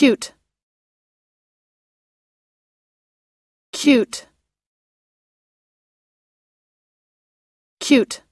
cute cute cute